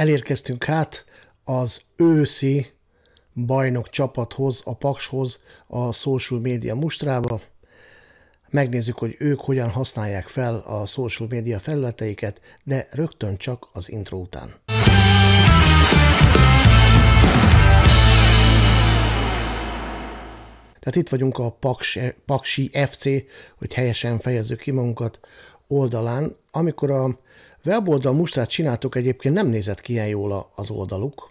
Elérkeztünk hát az őszi bajnok csapathoz, a Pakshoz, a social media mustrába. Megnézzük, hogy ők hogyan használják fel a social media felületeiket, de rögtön csak az intro után. Tehát itt vagyunk a Paks, Paksi FC, hogy helyesen fejezzük ki magunkat oldalán, amikor a Weboldal mustrát csináltok, egyébként nem nézett ki ilyen jól az oldaluk.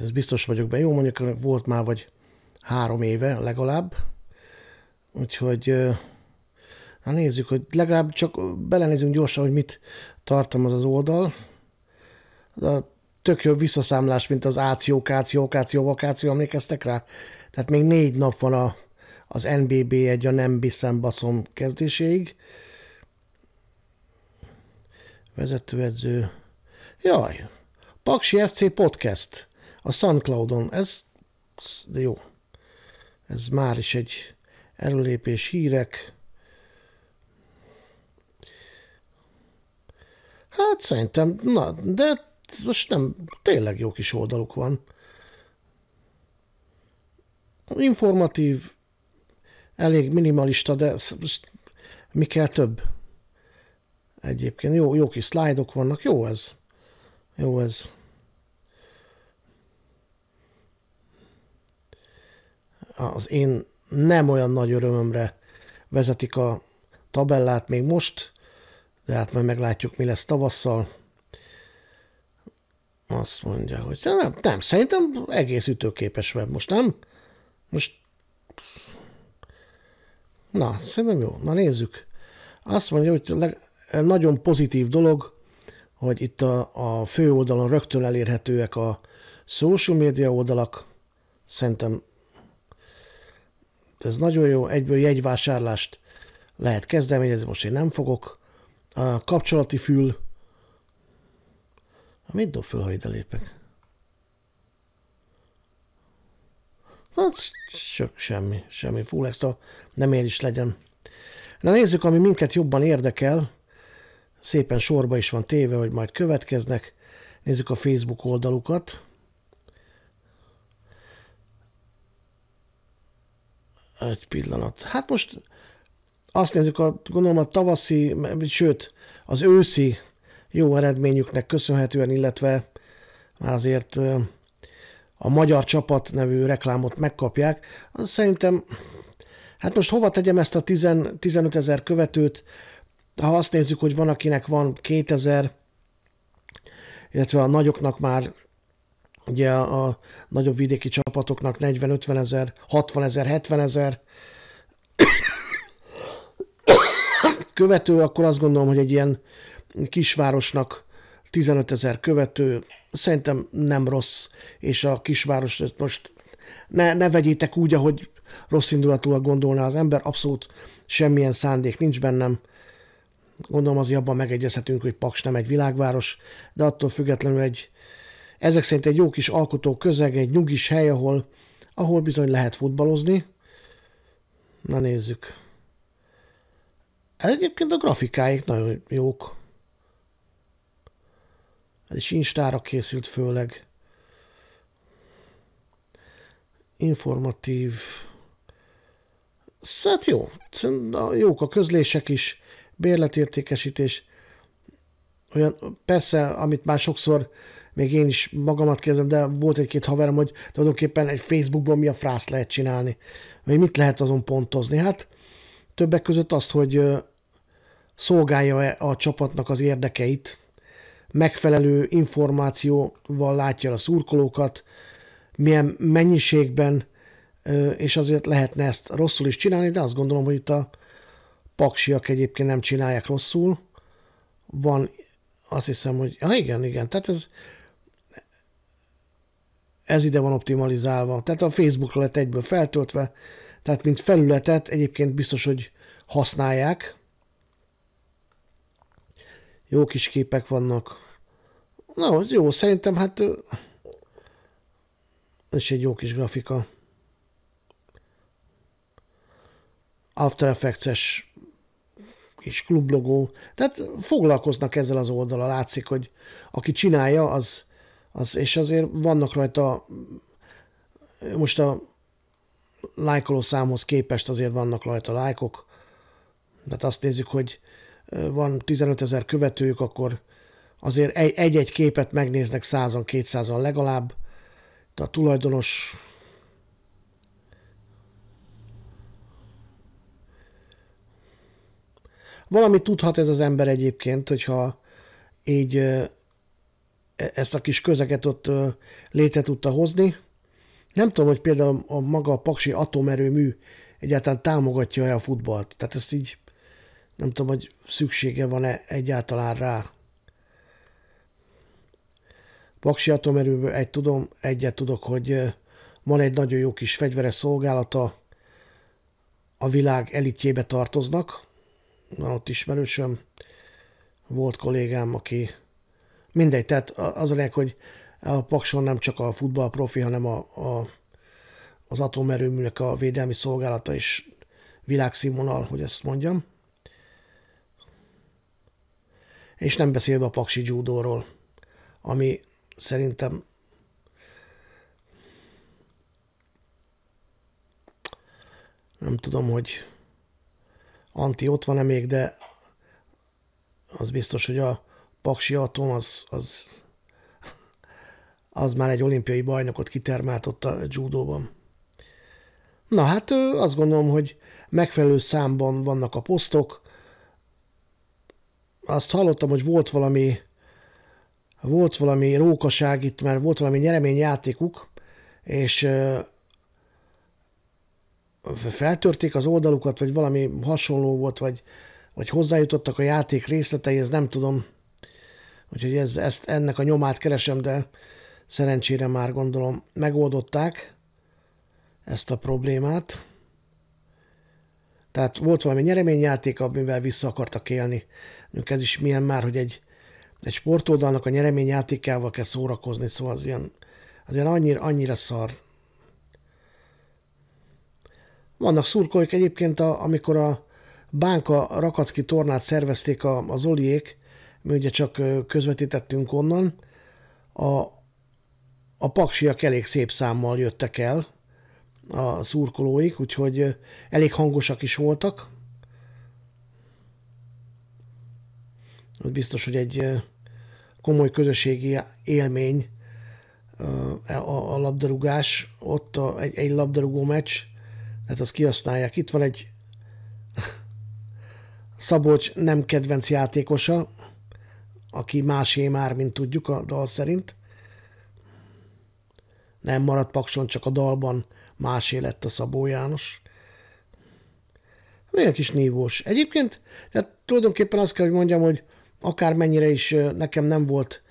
Ez biztos vagyok benne. Jó, mondjuk volt már vagy három éve legalább. Úgyhogy na nézzük, hogy legalább csak belenézünk gyorsan, hogy mit tartalmaz az oldal. De tök jó visszaszámlás, mint az áció, káció, káció, vakáció, emlékeztek rá? Tehát még négy nap van a, az NBB egy a nem biszem baszom kezdéséig vezetőedző. Jaj, Paksi FC Podcast a SunCloudon. Ez de jó. Ez már is egy előlépés hírek. Hát szerintem, na, de most nem, tényleg jó kis oldaluk van. Informatív, elég minimalista, de mi kell több? Egyébként jó, jó kis szlájdok vannak, jó ez. Jó ez. Az én nem olyan nagy örömömre vezetik a tabellát még most, de hát majd meglátjuk, mi lesz tavasszal. Azt mondja, hogy nem, nem szerintem egész ütőképes web most, nem? Most Na, szerintem jó. Na nézzük. Azt mondja, hogy leg... Eh, nagyon pozitív dolog, hogy itt a, a fő oldalon rögtön elérhetőek a social media oldalak. Szerintem ez nagyon jó, egyből jegyvásárlást lehet kezdeményezni, most én nem fogok. A kapcsolati fül, mit dob föl, ha ide lépek? Hát, semmi, semmi, full extra, nem én is legyen. Na nézzük, ami minket jobban érdekel, szépen sorba is van téve, hogy majd következnek. Nézzük a Facebook oldalukat. Egy pillanat. Hát most azt nézzük, a, gondolom a tavaszi, sőt, az őszi jó eredményüknek köszönhetően, illetve már azért a Magyar Csapat nevű reklámot megkapják, az szerintem, hát most hova tegyem ezt a 10, 15 ezer követőt, ha azt nézzük, hogy van, akinek van 2000, illetve a nagyoknak már ugye a, a nagyobb vidéki csapatoknak 40-50 ezer, 60 ezer, 70 ezer követő, akkor azt gondolom, hogy egy ilyen kisvárosnak 15 ezer követő szerintem nem rossz, és a kisváros most ne, ne vegyétek úgy, ahogy rossz indulatúan gondolná az ember, abszolút semmilyen szándék nincs bennem, Gondolom azért abban megegyezhetünk, hogy Paks nem egy világváros, de attól függetlenül egy, ezek szerint egy jó kis alkotó közeg, egy nyugis hely, ahol, ahol bizony lehet futballozni. Na nézzük. Hát egyébként a grafikáik nagyon jók. Ez is Instára készült főleg. Informatív. Szóval hát jó, szóval, jók a közlések is, bérletértékesítés, olyan, persze, amit már sokszor még én is magamat kérdezem, de volt egy-két haverom, hogy tulajdonképpen egy Facebookban mi a frász lehet csinálni, vagy mit lehet azon pontozni. Hát többek között azt, hogy szolgálja-e a csapatnak az érdekeit, megfelelő információval látja a szurkolókat, milyen mennyiségben, és azért lehetne ezt rosszul is csinálni, de azt gondolom, hogy itt a paksiak egyébként nem csinálják rosszul. Van, azt hiszem, hogy... Ja, ah, igen, igen, tehát ez, ez ide van optimalizálva. Tehát a Facebookra lett egyből feltöltve, tehát mint felületet egyébként biztos, hogy használják. Jó kis képek vannak. Na, jó, szerintem hát és egy jó kis grafika. After Effects-es kis klublogó. Tehát foglalkoznak ezzel az oldala, látszik, hogy aki csinálja, az, az és azért vannak rajta most a lájkoló számhoz képest azért vannak rajta lájkok, tehát azt nézzük, hogy van 15 ezer követőjük, akkor azért egy-egy képet megnéznek 100 kétszázan 200-an legalább, de a tulajdonos Valami tudhat ez az ember egyébként, hogyha így e-, ezt a kis közeget ott létre tudta hozni. Nem tudom, hogy például a maga a paksi atomerőmű egyáltalán támogatja-e a futballt. Tehát ezt így nem tudom, hogy szüksége van-e egyáltalán rá. Paksi atomerőből egy tudom, egyet tudok, hogy van egy nagyon jó kis fegyveres szolgálata, a világ elitjébe tartoznak, van ott ismerősöm, volt kollégám, aki mindegy, tehát az a lényeg, hogy a Pakson nem csak a futball profi, hanem a, a, az atomerőműnek a védelmi szolgálata is világszínvonal, hogy ezt mondjam. És nem beszélve a Paksi judóról, ami szerintem nem tudom, hogy anti ott van-e még, de az biztos, hogy a paksi atom az, az, az már egy olimpiai bajnokot kitermelt ott a judóban. Na hát azt gondolom, hogy megfelelő számban vannak a posztok. Azt hallottam, hogy volt valami volt valami rókaság itt, mert volt valami nyereményjátékuk, és feltörték az oldalukat, vagy valami hasonló volt, vagy, vagy hozzájutottak a játék részletei ez nem tudom. Úgyhogy ez, ezt, ennek a nyomát keresem, de szerencsére már gondolom megoldották ezt a problémát. Tehát volt valami nyereményjáték, amivel vissza akartak élni. Ez is milyen már, hogy egy, egy sportoldalnak a nyereményjátékával kell szórakozni, szóval az ilyen, az ilyen annyira, annyira szar vannak szurkolók egyébként, a, amikor a Bánka Rakacki tornát szervezték a, az Oliék, mi ugye csak közvetítettünk onnan, a, a paksiak elég szép számmal jöttek el, a szurkolóik, úgyhogy elég hangosak is voltak. Az biztos, hogy egy komoly közösségi élmény a labdarúgás, ott egy, egy labdarúgó meccs, tehát azt kihasználják. Itt van egy Szabolcs nem kedvenc játékosa, aki másé már, mint tudjuk a dal szerint. Nem maradt Pakson, csak a dalban másé lett a Szabó János. Milyen kis nívós. Egyébként, tehát tulajdonképpen azt kell, hogy mondjam, hogy akármennyire is nekem nem volt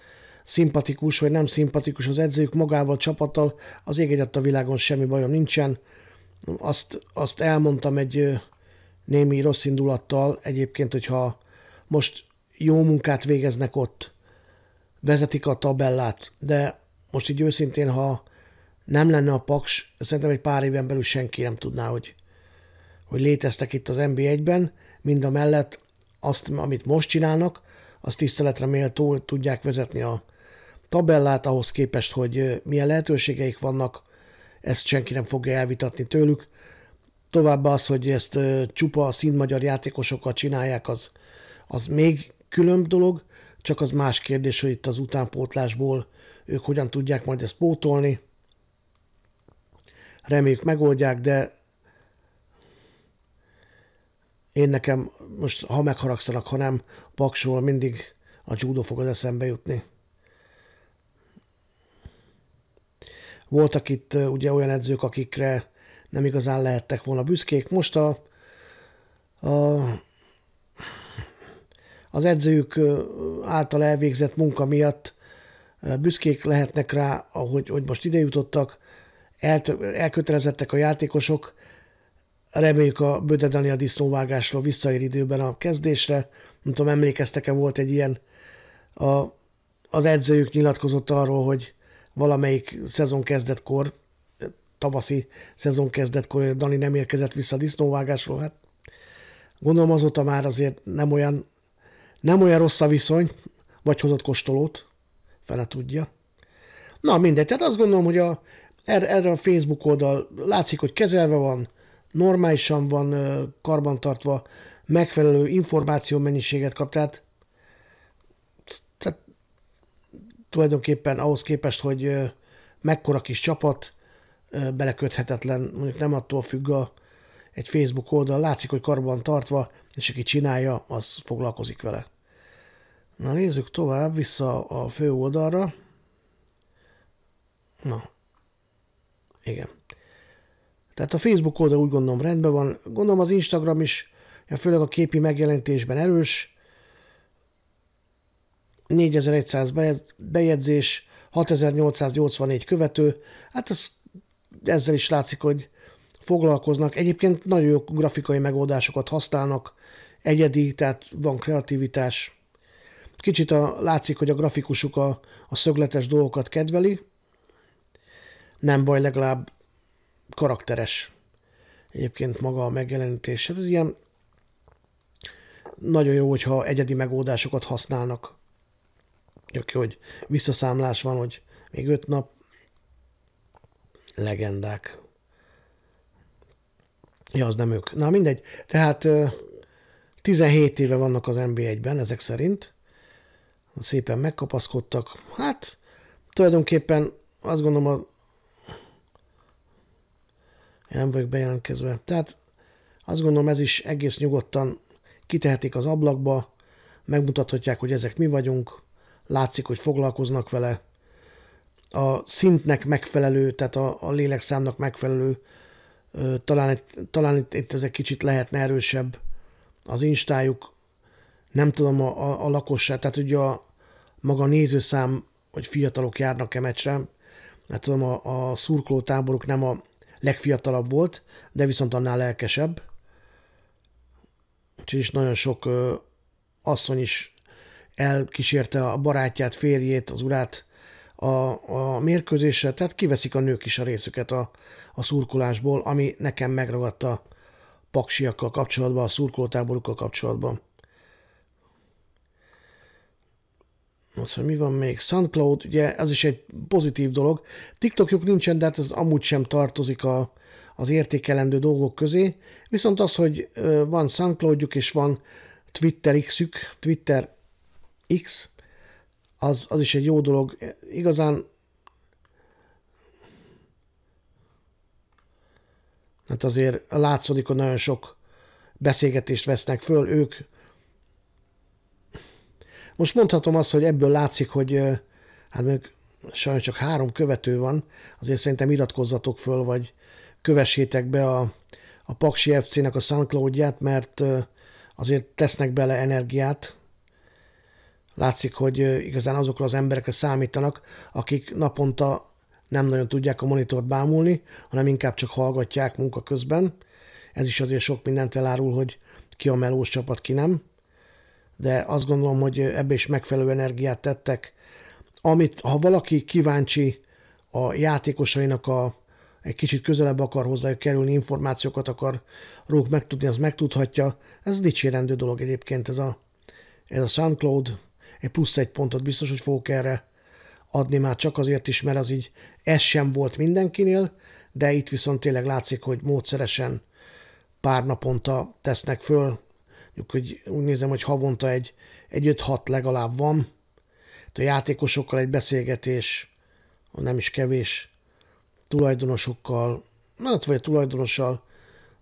szimpatikus, vagy nem szimpatikus az edzőjük magával, csapattal, az ég a világon semmi bajom nincsen azt, azt elmondtam egy némi rossz indulattal egyébként, hogyha most jó munkát végeznek ott, vezetik a tabellát, de most így őszintén, ha nem lenne a paks, szerintem egy pár éven belül senki nem tudná, hogy, hogy léteztek itt az NB1-ben, mind a mellett azt, amit most csinálnak, azt tiszteletre méltó tudják vezetni a tabellát ahhoz képest, hogy milyen lehetőségeik vannak, ezt senki nem fogja elvitatni tőlük. Továbbá az, hogy ezt csupa a színmagyar játékosokkal csinálják, az, az még külön dolog, csak az más kérdés, hogy itt az utánpótlásból ők hogyan tudják majd ezt pótolni. Reméljük megoldják, de én nekem most, ha megharagszanak, ha nem, paksol mindig a judo fog az eszembe jutni. Voltak itt ugye olyan edzők, akikre nem igazán lehettek volna büszkék. Most a, a az edzőjük által elvégzett munka miatt büszkék lehetnek rá, ahogy, hogy most ide jutottak, el, elkötelezettek a játékosok, reméljük a Böde a disznóvágásról visszaér időben a kezdésre, nem tudom, emlékeztek-e, volt egy ilyen, a, az edzőjük nyilatkozott arról, hogy valamelyik szezon kezdetkor, tavaszi szezon kezdetkor Dani nem érkezett vissza disznóvágásról, hát gondolom azóta már azért nem olyan, nem olyan rossz a viszony, vagy hozott kostolót, fele tudja. Na mindegy, tehát azt gondolom, hogy a, er, erre a Facebook oldal látszik, hogy kezelve van, normálisan van karbantartva, megfelelő információ mennyiséget kap, tehát tulajdonképpen ahhoz képest, hogy mekkora kis csapat, beleköthetetlen, mondjuk nem attól függ a, egy Facebook oldal, látszik, hogy karban tartva, és aki csinálja, az foglalkozik vele. Na nézzük tovább, vissza a fő oldalra. Na, igen. Tehát a Facebook oldal úgy gondolom rendben van, gondolom az Instagram is, ja, főleg a képi megjelentésben erős, 4100 bejegyzés, 6884 követő, hát ez, ezzel is látszik, hogy foglalkoznak. Egyébként nagyon jó grafikai megoldásokat használnak, egyedi, tehát van kreativitás. Kicsit a, látszik, hogy a grafikusuk a, a szögletes dolgokat kedveli. Nem baj, legalább karakteres egyébként maga a megjelenítés. Hát ez ilyen nagyon jó, hogyha egyedi megoldásokat használnak. Tök jó, hogy visszaszámlás van, hogy még öt nap. Legendák. Ja, az nem ők. Na mindegy. Tehát 17 éve vannak az NB1-ben ezek szerint. Szépen megkapaszkodtak. Hát tulajdonképpen azt gondolom a én nem vagyok bejelentkezve. Tehát azt gondolom ez is egész nyugodtan kitehetik az ablakba, megmutathatják, hogy ezek mi vagyunk, látszik, hogy foglalkoznak vele. A szintnek megfelelő, tehát a, a lélekszámnak megfelelő, talán, talán itt, itt ez egy kicsit lehetne erősebb az instájuk, nem tudom, a, a, a lakosság, tehát ugye a maga nézőszám, hogy fiatalok járnak-e meccsre, mert tudom, a, a szurkoló táboruk nem a legfiatalabb volt, de viszont annál lelkesebb. Úgyhogy is nagyon sok ö, asszony is elkísérte a barátját, férjét, az urát a, a mérkőzésre, tehát kiveszik a nők is a részüket a, a szurkolásból, ami nekem megragadta paksiakkal kapcsolatban, a szurkolótáborukkal kapcsolatban. Azt mondja, mi van még? SoundCloud, ugye ez is egy pozitív dolog. TikTokjuk nincsen, de hát ez amúgy sem tartozik a, az értékelendő dolgok közé. Viszont az, hogy van SoundCloudjuk és van Twitter X-ük, Twitter X, az, az is egy jó dolog. Igazán hát azért látszódik, hogy nagyon sok beszélgetést vesznek föl, ők most mondhatom azt, hogy ebből látszik, hogy hát még sajnos csak három követő van, azért szerintem iratkozzatok föl, vagy kövessétek be a, a Paksi FC-nek a soundcloud mert azért tesznek bele energiát, látszik, hogy igazán azokra az emberekre számítanak, akik naponta nem nagyon tudják a monitort bámulni, hanem inkább csak hallgatják munka közben. Ez is azért sok mindent elárul, hogy ki a melós csapat, ki nem. De azt gondolom, hogy ebbe is megfelelő energiát tettek. Amit, ha valaki kíváncsi a játékosainak a egy kicsit közelebb akar hozzá kerülni, információkat akar róluk megtudni, az megtudhatja. Ez dicsérendő dolog egyébként ez a, ez a SoundCloud, plusz egy pontot biztos, hogy fogok erre adni már csak azért is, mert az így ez sem volt mindenkinél, de itt viszont tényleg látszik, hogy módszeresen pár naponta tesznek föl, hogy úgy nézem, hogy havonta egy, egy 5-6 legalább van, a játékosokkal egy beszélgetés, nem is kevés, tulajdonosokkal, hát vagy a tulajdonossal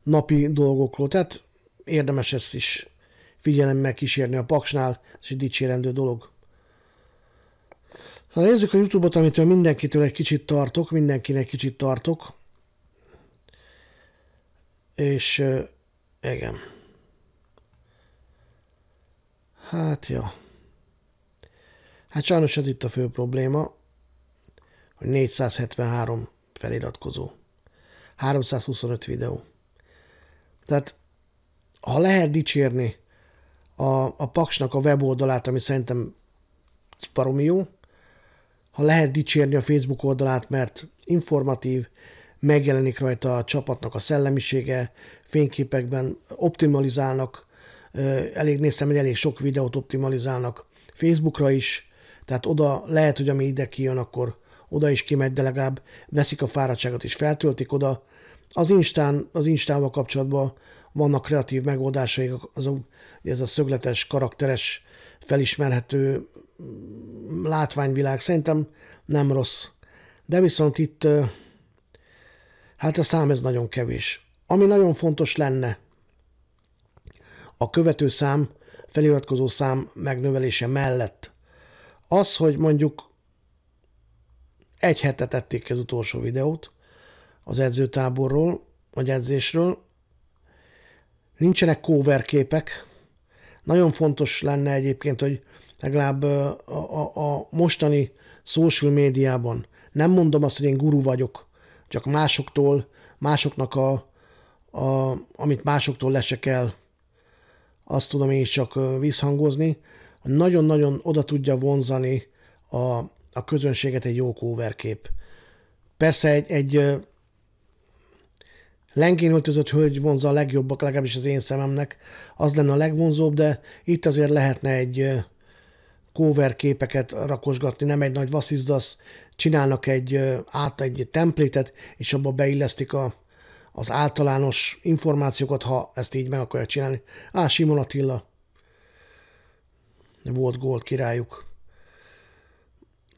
napi dolgokról, tehát érdemes ezt is figyelemmel kísérni a paksnál, ez egy dicsérendő dolog. Ha nézzük a Youtube-ot, amitől mindenkitől egy kicsit tartok, mindenkinek kicsit tartok, és uh, igen. Hát, ja. Hát sajnos ez itt a fő probléma, hogy 473 feliratkozó. 325 videó. Tehát, ha lehet dicsérni a, a Paksnak a weboldalát, ami szerintem baromi jó. Ha lehet dicsérni a Facebook oldalát, mert informatív, megjelenik rajta a csapatnak a szellemisége, fényképekben optimalizálnak, elég néztem, hogy elég sok videót optimalizálnak Facebookra is, tehát oda lehet, hogy ami ide kijön, akkor oda is kimegy, de legalább veszik a fáradtságot és feltöltik oda. Az Instán, az Instával kapcsolatban vannak kreatív megoldásaik, az, ez a szögletes, karakteres, felismerhető mm, látványvilág szerintem nem rossz. De viszont itt hát a szám ez nagyon kevés. Ami nagyon fontos lenne, a követő szám, feliratkozó szám megnövelése mellett az, hogy mondjuk egy hetet tették az utolsó videót az edzőtáborról, vagy edzésről, Nincsenek cover képek. Nagyon fontos lenne egyébként, hogy legalább a, a, a mostani social médiában nem mondom azt, hogy én guru vagyok, csak másoktól, másoknak a, a amit másoktól lesek el, azt tudom én is csak visszhangozni, nagyon-nagyon oda tudja vonzani a, a közönséget egy jó kóverkép. Persze egy, egy Lenkén öltözött hölgy vonza a legjobbak, legalábbis az én szememnek. Az lenne a legvonzóbb, de itt azért lehetne egy cover képeket rakosgatni, nem egy nagy vasszizdasz, csinálnak egy át egy templétet, és abba beillesztik a, az általános információkat, ha ezt így meg akarja csinálni. Á, Simon Attila volt gólt királyuk.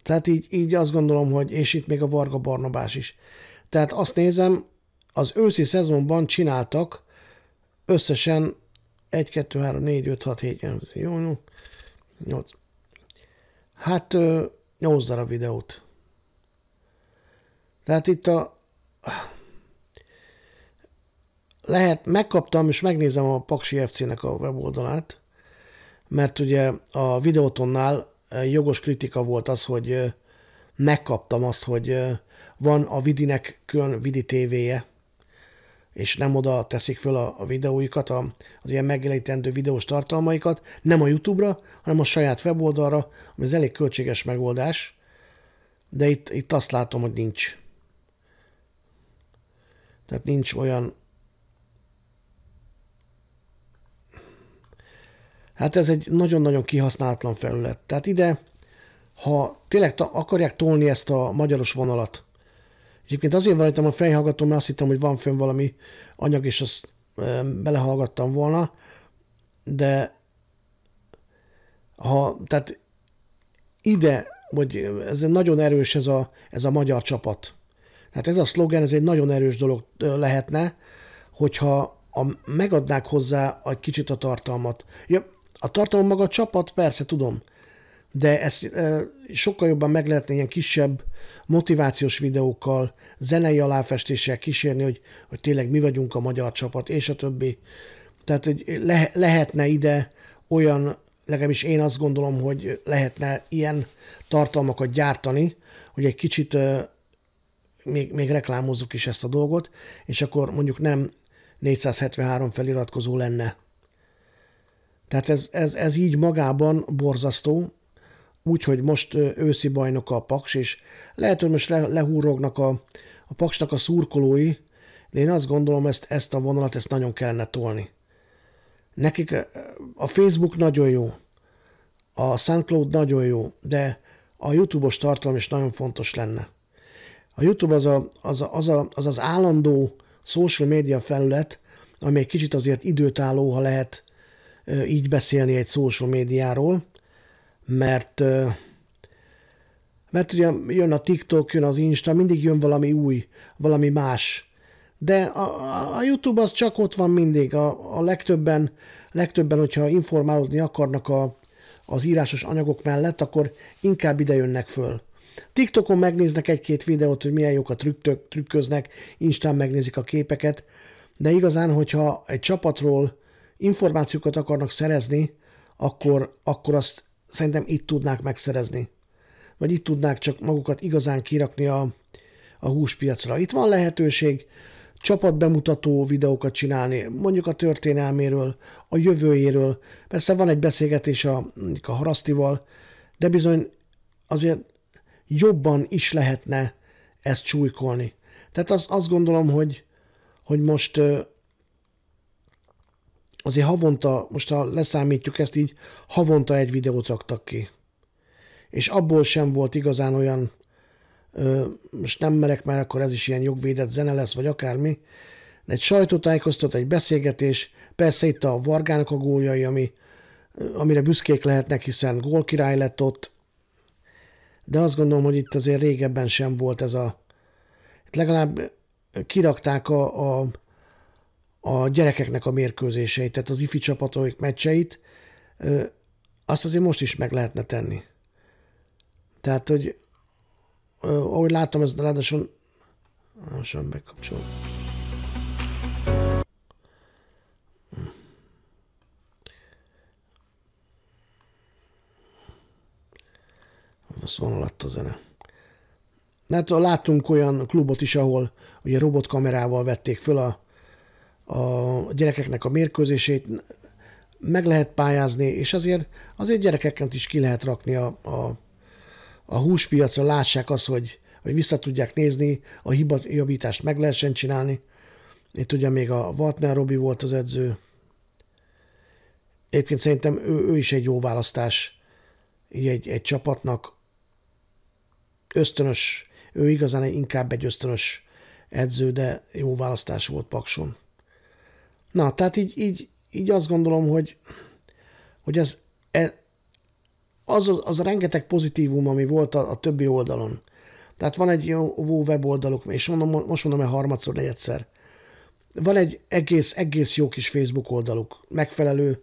Tehát így, így azt gondolom, hogy, és itt még a Varga Barnabás is. Tehát azt nézem, az őszi szezonban csináltak összesen 1, 2, 3, 4, 5, 6, 7, 8, jó, 8. Hát 8 darab videót. Tehát itt a... Lehet, megkaptam, és megnézem a Paksi FC-nek a weboldalát, mert ugye a videótonnál jogos kritika volt az, hogy megkaptam azt, hogy van a Vidinek külön Vidi tévéje, és nem oda teszik föl a, a videóikat, a, az ilyen megjelenítendő videós tartalmaikat, nem a YouTube-ra, hanem a saját weboldalra, ami az elég költséges megoldás, de itt, itt azt látom, hogy nincs. Tehát nincs olyan... Hát ez egy nagyon-nagyon kihasználatlan felület. Tehát ide, ha tényleg akarják tolni ezt a magyaros vonalat, és egyébként azért van a fejhallgatóm, mert azt hittem, hogy van fönn valami anyag, és azt belehallgattam volna, de ha, tehát ide, vagy ez nagyon erős ez a, ez a magyar csapat. Hát ez a szlogen, ez egy nagyon erős dolog lehetne, hogyha a, megadnák hozzá egy kicsit a tartalmat. Ja, a tartalom maga a csapat, persze tudom, de ezt sokkal jobban meg lehetne ilyen kisebb motivációs videókkal, zenei aláfestéssel kísérni, hogy, hogy tényleg mi vagyunk a magyar csapat, és a többi. Tehát hogy le, lehetne ide olyan, legalábbis én azt gondolom, hogy lehetne ilyen tartalmakat gyártani, hogy egy kicsit még, még reklámozzuk is ezt a dolgot, és akkor mondjuk nem 473 feliratkozó lenne. Tehát ez, ez, ez így magában borzasztó, úgyhogy most őszi bajnoka a Paks, és lehet, hogy most lehúrognak a, a Paksnak a szurkolói, de én azt gondolom, ezt, ezt a vonalat, ezt nagyon kellene tolni. Nekik a Facebook nagyon jó, a SoundCloud nagyon jó, de a YouTube-os tartalom is nagyon fontos lenne. A YouTube az a, az, a, az, a, az, az állandó social media felület, ami egy kicsit azért időtálló, ha lehet így beszélni egy social médiáról, mert mert ugye jön a TikTok, jön az Insta, mindig jön valami új, valami más. De a, a YouTube az csak ott van mindig. A, a legtöbben, legtöbben, hogyha informálódni akarnak a, az írásos anyagok mellett, akkor inkább ide jönnek föl. TikTokon megnéznek egy-két videót, hogy milyen jók a trükk, trükköznek, Instán megnézik a képeket, de igazán, hogyha egy csapatról információkat akarnak szerezni, akkor, akkor azt szerintem itt tudnák megszerezni. Vagy itt tudnák csak magukat igazán kirakni a, a húspiacra. Itt van lehetőség csapatbemutató videókat csinálni, mondjuk a történelméről, a jövőjéről. Persze van egy beszélgetés a, a Harasztival, de bizony azért jobban is lehetne ezt csújkolni. Tehát az, azt gondolom, hogy, hogy most azért havonta, most ha leszámítjuk ezt így, havonta egy videót raktak ki. És abból sem volt igazán olyan, ö, most nem merek, mert akkor ez is ilyen jogvédett zene lesz, vagy akármi, de egy sajtótájékoztat, egy beszélgetés, persze itt a Vargának a góljai, ami, amire büszkék lehetnek, hiszen gólkirály lett ott, de azt gondolom, hogy itt azért régebben sem volt ez a... Itt legalább kirakták a, a a gyerekeknek a mérkőzéseit, tehát az ifi csapatok meccseit, azt azért most is meg lehetne tenni. Tehát, hogy ahogy látom, ez ráadásul most van bekapcsolva. Hm. Azt van alatt a zene. Mert hát, látunk olyan klubot is, ahol ugye robotkamerával vették föl a, a gyerekeknek a mérkőzését, meg lehet pályázni, és azért, azért gyerekeket is ki lehet rakni a, a, a húspiacon, lássák azt, hogy, hogy vissza tudják nézni, a javítást meg lehessen csinálni. Itt ugye még a Vatner Robi volt az edző. Egyébként szerintem ő, ő is egy jó választás egy, egy csapatnak. Ösztönös, ő igazán inkább egy ösztönös edző, de jó választás volt Pakson. Na, tehát így, így, így azt gondolom, hogy, hogy ez, ez az, az a rengeteg pozitívum, ami volt a, a többi oldalon. Tehát van egy jó weboldaluk, és mondom, most mondom el harmadszor, negyedszer. Van egy egész, egész jó kis Facebook oldaluk, megfelelő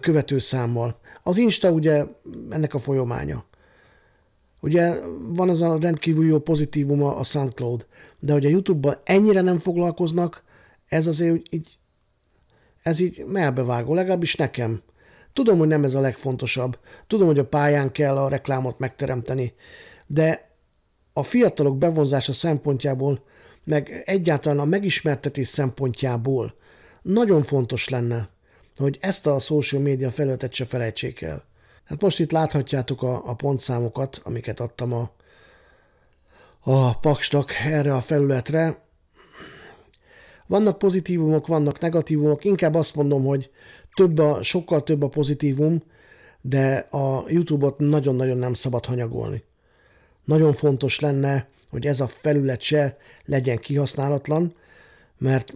követőszámmal. Az Insta ugye ennek a folyománya. Ugye van az a rendkívül jó pozitívuma a SoundCloud, de hogy a YouTube-ban ennyire nem foglalkoznak, ez azért így ez így melbevágó, legalábbis nekem. Tudom, hogy nem ez a legfontosabb. Tudom, hogy a pályán kell a reklámot megteremteni. De a fiatalok bevonzása szempontjából, meg egyáltalán a megismertetés szempontjából nagyon fontos lenne, hogy ezt a social média felületet se felejtsék el. Hát most itt láthatjátok a, a pontszámokat, amiket adtam a, a Paksnak erre a felületre. Vannak pozitívumok, vannak negatívumok, inkább azt mondom, hogy több a, sokkal több a pozitívum, de a YouTube-ot nagyon-nagyon nem szabad hanyagolni. Nagyon fontos lenne, hogy ez a felület se legyen kihasználatlan, mert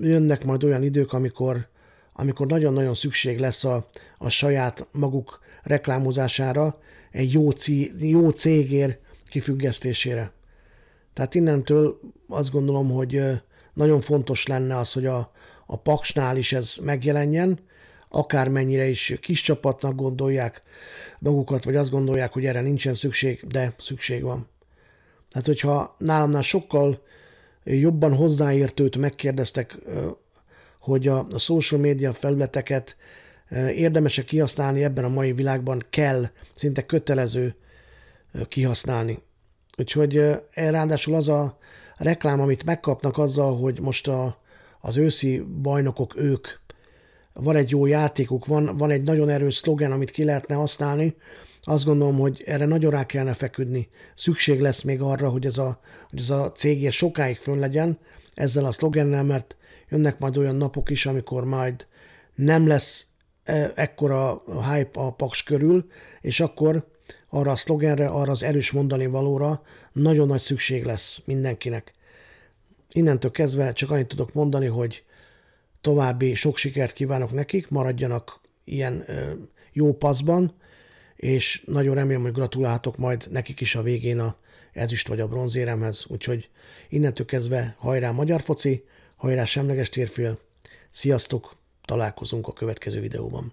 jönnek majd olyan idők, amikor, amikor nagyon-nagyon szükség lesz a, a saját maguk reklámozására, egy jó, cí, jó cégér kifüggesztésére. Tehát innentől azt gondolom, hogy nagyon fontos lenne az, hogy a, a Paksnál is ez megjelenjen, akármennyire is kis csapatnak gondolják magukat, vagy azt gondolják, hogy erre nincsen szükség, de szükség van. Tehát, hogyha nálamnál sokkal jobban hozzáértőt megkérdeztek, hogy a, a social media felületeket érdemesek kihasználni ebben a mai világban kell, szinte kötelező kihasználni. Úgyhogy ráadásul az a reklám, amit megkapnak azzal, hogy most a, az őszi bajnokok ők. Van egy jó játékuk, van, van egy nagyon erős szlogen, amit ki lehetne használni. Azt gondolom, hogy erre nagyon rá kellene feküdni. Szükség lesz még arra, hogy ez a, hogy ez a cég sokáig fönn legyen ezzel a szlogennel, mert jönnek majd olyan napok is, amikor majd nem lesz e, ekkora hype a paks körül, és akkor arra a szlogenre, arra az erős mondani valóra nagyon nagy szükség lesz mindenkinek. Innentől kezdve csak annyit tudok mondani, hogy további sok sikert kívánok nekik, maradjanak ilyen jó paszban, és nagyon remélem, hogy gratulálhatok majd nekik is a végén a ezüst vagy a bronzéremhez, úgyhogy innentől kezdve hajrá magyar foci, hajrá semleges térfél, sziasztok, találkozunk a következő videóban.